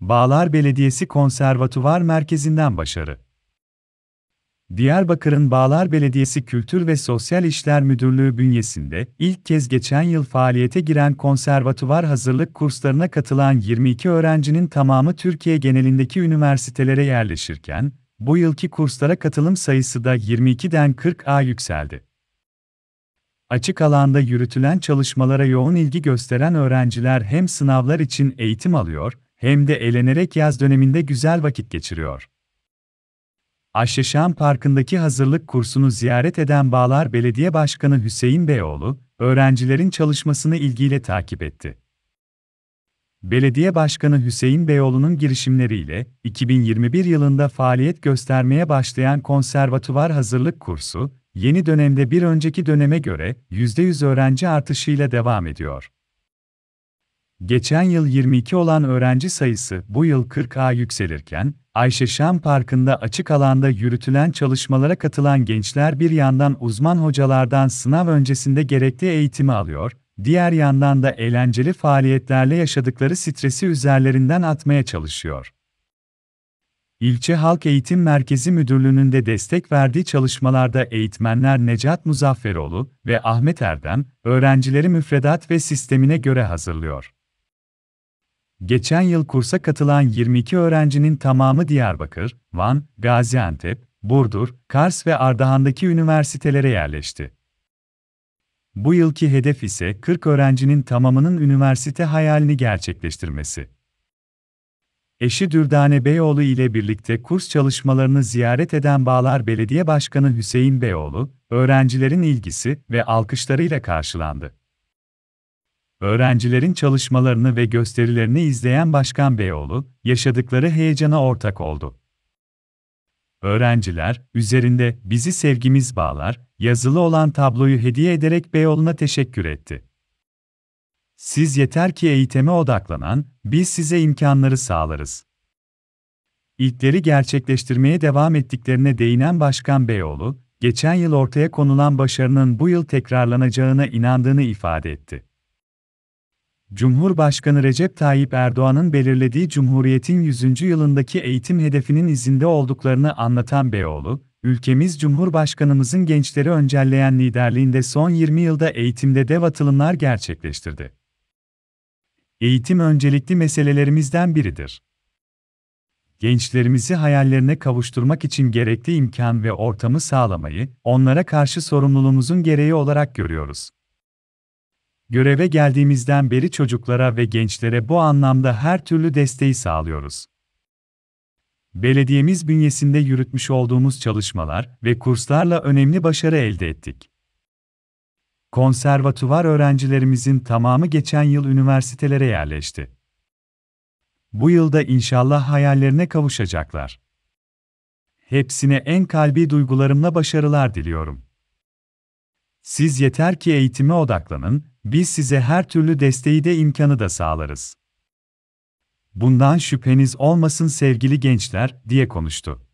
Bağlar Belediyesi Konservatuvar Merkezi'nden başarı. Diyarbakır'ın Bağlar Belediyesi Kültür ve Sosyal İşler Müdürlüğü bünyesinde ilk kez geçen yıl faaliyete giren konservatuvar hazırlık kurslarına katılan 22 öğrencinin tamamı Türkiye genelindeki üniversitelere yerleşirken, bu yılki kurslara katılım sayısı da 22'den 40'a yükseldi. Açık alanda yürütülen çalışmalara yoğun ilgi gösteren öğrenciler hem sınavlar için eğitim alıyor, hem de eğlenerek yaz döneminde güzel vakit geçiriyor. Aşşeşan Parkı'ndaki hazırlık kursunu ziyaret eden Bağlar Belediye Başkanı Hüseyin Beyoğlu, öğrencilerin çalışmasını ilgiyle takip etti. Belediye Başkanı Hüseyin Beyoğlu'nun girişimleriyle 2021 yılında faaliyet göstermeye başlayan konservatuvar hazırlık kursu, yeni dönemde bir önceki döneme göre %100 öğrenci artışıyla devam ediyor. Geçen yıl 22 olan öğrenci sayısı bu yıl 40'a yükselirken, Ayşe Şam Parkı'nda açık alanda yürütülen çalışmalara katılan gençler bir yandan uzman hocalardan sınav öncesinde gerekli eğitimi alıyor, diğer yandan da eğlenceli faaliyetlerle yaşadıkları stresi üzerlerinden atmaya çalışıyor. İlçe Halk Eğitim Merkezi Müdürlüğü'nün de destek verdiği çalışmalarda eğitmenler Necat Muzafferoğlu ve Ahmet Erdem, öğrencileri müfredat ve sistemine göre hazırlıyor. Geçen yıl kursa katılan 22 öğrencinin tamamı Diyarbakır, Van, Gaziantep, Burdur, Kars ve Ardahan'daki üniversitelere yerleşti. Bu yılki hedef ise 40 öğrencinin tamamının üniversite hayalini gerçekleştirmesi. Eşi Dürdane Beyoğlu ile birlikte kurs çalışmalarını ziyaret eden Bağlar Belediye Başkanı Hüseyin Beyoğlu, öğrencilerin ilgisi ve alkışlarıyla karşılandı. Öğrencilerin çalışmalarını ve gösterilerini izleyen Başkan Beyoğlu, yaşadıkları heyecana ortak oldu. Öğrenciler, üzerinde "Bizi sevgimiz bağlar" yazılı olan tabloyu hediye ederek Beyoğlu'na teşekkür etti. Siz yeter ki eğitime odaklanan, biz size imkanları sağlarız. İlkleri gerçekleştirmeye devam ettiklerine değinen Başkan Beyoğlu, geçen yıl ortaya konulan başarının bu yıl tekrarlanacağına inandığını ifade etti. Cumhurbaşkanı Recep Tayyip Erdoğan'ın belirlediği Cumhuriyet'in 100. yılındaki eğitim hedefinin izinde olduklarını anlatan Beyoğlu, ülkemiz Cumhurbaşkanımızın gençleri öncelleyen liderliğinde son 20 yılda eğitimde dev atılımlar gerçekleştirdi. Eğitim öncelikli meselelerimizden biridir. Gençlerimizi hayallerine kavuşturmak için gerekli imkan ve ortamı sağlamayı, onlara karşı sorumluluğumuzun gereği olarak görüyoruz. Göreve geldiğimizden beri çocuklara ve gençlere bu anlamda her türlü desteği sağlıyoruz. Belediyemiz bünyesinde yürütmüş olduğumuz çalışmalar ve kurslarla önemli başarı elde ettik. Konservatuvar öğrencilerimizin tamamı geçen yıl üniversitelere yerleşti. Bu yılda inşallah hayallerine kavuşacaklar. Hepsine en kalbi duygularımla başarılar diliyorum. Siz yeter ki eğitime odaklanın, biz size her türlü desteği de imkanı da sağlarız. Bundan şüpheniz olmasın sevgili gençler, diye konuştu.